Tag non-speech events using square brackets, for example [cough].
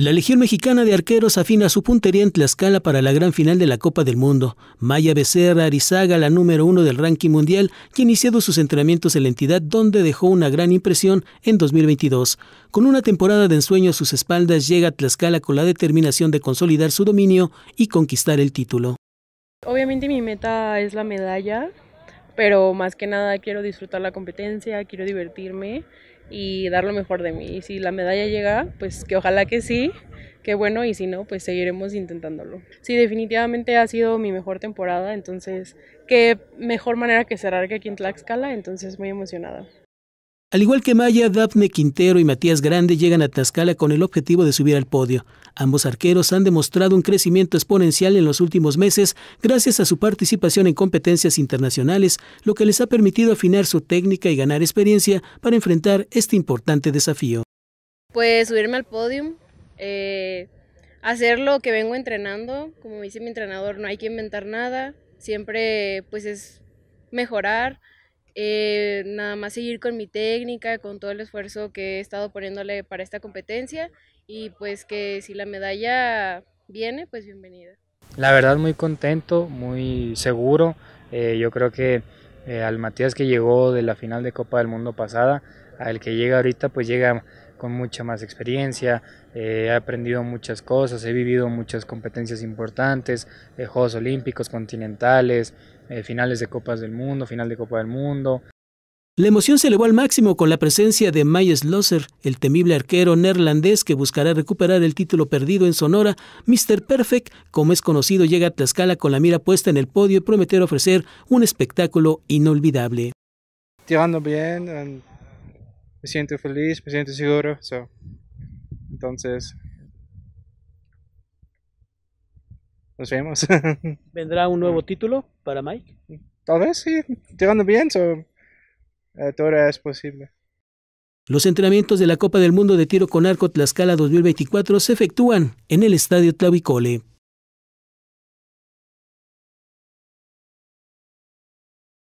La Legión Mexicana de Arqueros afina su puntería en Tlaxcala para la gran final de la Copa del Mundo. Maya Becerra Arizaga, la número uno del ranking mundial, que ha iniciado sus entrenamientos en la entidad donde dejó una gran impresión en 2022. Con una temporada de ensueño a sus espaldas, llega a Tlaxcala con la determinación de consolidar su dominio y conquistar el título. Obviamente mi meta es la medalla, pero más que nada quiero disfrutar la competencia, quiero divertirme y dar lo mejor de mí. Y si la medalla llega, pues que ojalá que sí, que bueno, y si no, pues seguiremos intentándolo. Sí, definitivamente ha sido mi mejor temporada, entonces qué mejor manera que cerrar que aquí en Tlaxcala, entonces muy emocionada. Al igual que Maya, Daphne Quintero y Matías Grande llegan a Tlaxcala con el objetivo de subir al podio. Ambos arqueros han demostrado un crecimiento exponencial en los últimos meses gracias a su participación en competencias internacionales, lo que les ha permitido afinar su técnica y ganar experiencia para enfrentar este importante desafío. Pues subirme al podio, eh, hacer lo que vengo entrenando, como dice mi entrenador, no hay que inventar nada, siempre pues es mejorar, eh, nada más seguir con mi técnica, con todo el esfuerzo que he estado poniéndole para esta competencia y pues que si la medalla viene, pues bienvenida. La verdad muy contento, muy seguro. Eh, yo creo que eh, al Matías que llegó de la final de Copa del Mundo pasada, al que llega ahorita, pues llega con mucha más experiencia, eh, he aprendido muchas cosas, he vivido muchas competencias importantes, eh, Juegos Olímpicos, continentales, eh, finales de Copas del Mundo, final de Copa del Mundo. La emoción se elevó al máximo con la presencia de Miles Losser, el temible arquero neerlandés que buscará recuperar el título perdido en Sonora. Mr. Perfect, como es conocido, llega a Tlaxcala con la mira puesta en el podio y prometer ofrecer un espectáculo inolvidable. Tirando bien, me siento feliz, me siento seguro. So. Entonces, nos vemos. [laughs] ¿Vendrá un nuevo título para Mike? Tal vez sí, llegando bien, so, eh, es posible. Los entrenamientos de la Copa del Mundo de Tiro con Arco Tlaxcala 2024 se efectúan en el Estadio Tlavicole.